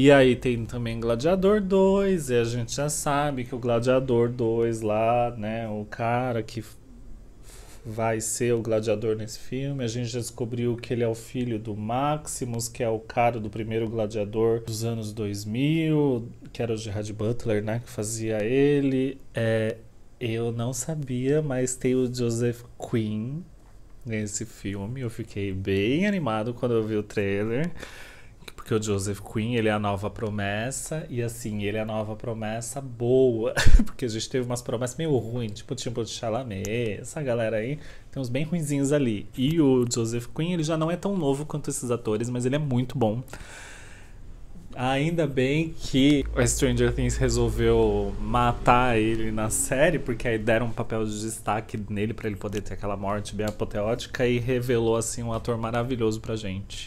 E aí tem também Gladiador 2, e a gente já sabe que o Gladiador 2 lá, né, o cara que vai ser o gladiador nesse filme. A gente já descobriu que ele é o filho do Maximus, que é o cara do primeiro gladiador dos anos 2000, que era o Gerard Butler, né, que fazia ele. É, eu não sabia, mas tem o Joseph Quinn nesse filme. Eu fiquei bem animado quando eu vi o trailer porque o Joseph Quinn, ele é a nova promessa, e assim, ele é a nova promessa boa, porque a gente teve umas promessas meio ruins, tipo tipo de Chalamet, essa galera aí, tem uns bem ruinzinhos ali. E o Joseph Quinn, ele já não é tão novo quanto esses atores, mas ele é muito bom. Ainda bem que o Stranger Things resolveu matar ele na série, porque aí deram um papel de destaque nele para ele poder ter aquela morte bem apoteótica e revelou assim um ator maravilhoso pra gente.